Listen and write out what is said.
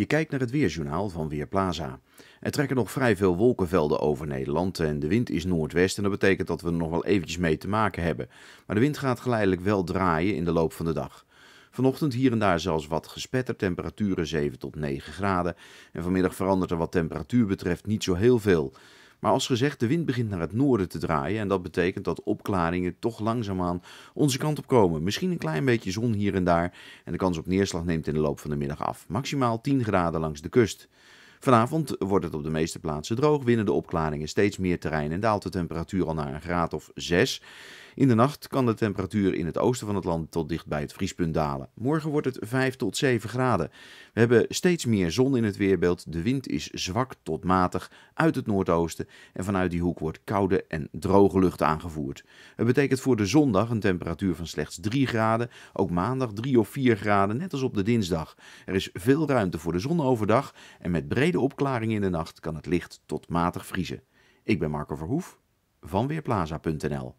Je kijkt naar het weerjournaal van Weerplaza. Er trekken nog vrij veel wolkenvelden over Nederland en de wind is noordwest en dat betekent dat we er nog wel eventjes mee te maken hebben. Maar de wind gaat geleidelijk wel draaien in de loop van de dag. Vanochtend hier en daar zelfs wat gespetter, temperaturen 7 tot 9 graden. En vanmiddag verandert er wat temperatuur betreft niet zo heel veel. Maar als gezegd, de wind begint naar het noorden te draaien en dat betekent dat opklaringen toch langzaamaan onze kant op komen. Misschien een klein beetje zon hier en daar en de kans op neerslag neemt in de loop van de middag af. Maximaal 10 graden langs de kust. Vanavond wordt het op de meeste plaatsen droog, winnen de opklaringen steeds meer terrein en daalt de temperatuur al naar een graad of 6. In de nacht kan de temperatuur in het oosten van het land tot dicht bij het vriespunt dalen. Morgen wordt het 5 tot 7 graden. We hebben steeds meer zon in het weerbeeld. De wind is zwak tot matig uit het noordoosten. En vanuit die hoek wordt koude en droge lucht aangevoerd. Het betekent voor de zondag een temperatuur van slechts 3 graden. Ook maandag 3 of 4 graden, net als op de dinsdag. Er is veel ruimte voor de zon overdag. En met brede opklaringen in de nacht kan het licht tot matig vriezen. Ik ben Marco Verhoef van Weerplaza.nl